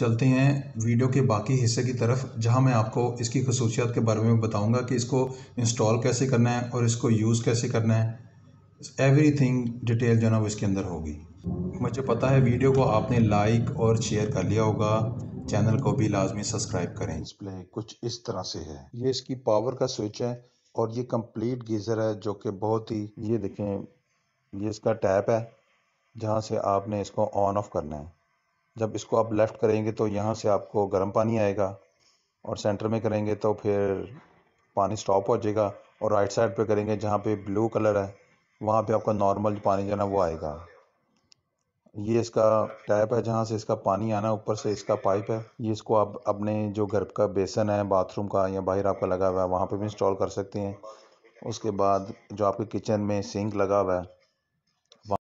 चलते हैं वीडियो के बाकी हिस्से की तरफ जहां मैं आपको इसकी खसूसियात के बारे में बताऊंगा कि इसको इंस्टॉल कैसे करना है और इसको यूज़ कैसे करना है एवरी थिंग डिटेल जो है ना वो इसके अंदर होगी मुझे पता है वीडियो को आपने लाइक और शेयर कर लिया होगा चैनल को भी लाजमी सब्सक्राइब करें डिस्प्ले कुछ इस तरह से है ये इसकी पावर का स्विच है और ये कंप्लीट गीज़र है जो कि बहुत ही ये देखें ये इसका टैप है जहाँ से आपने इसको ऑन ऑफ करना है जब इसको आप लेफ़्ट करेंगे तो यहाँ से आपको गर्म पानी आएगा और सेंटर में करेंगे तो फिर पानी स्टॉप हो जाएगा और राइट साइड पे करेंगे जहाँ पे ब्लू कलर है वहाँ पे आपका नॉर्मल पानी जो है वो आएगा ये इसका टैप है जहाँ से इसका पानी आना ऊपर से इसका पाइप है ये इसको आप अपने जो घर का बेसन है बाथरूम का या बाहर आपका लगा हुआ है वहाँ पर भी इंस्टॉल कर सकते हैं उसके बाद जो आपके किचन में सिंक लगा हुआ है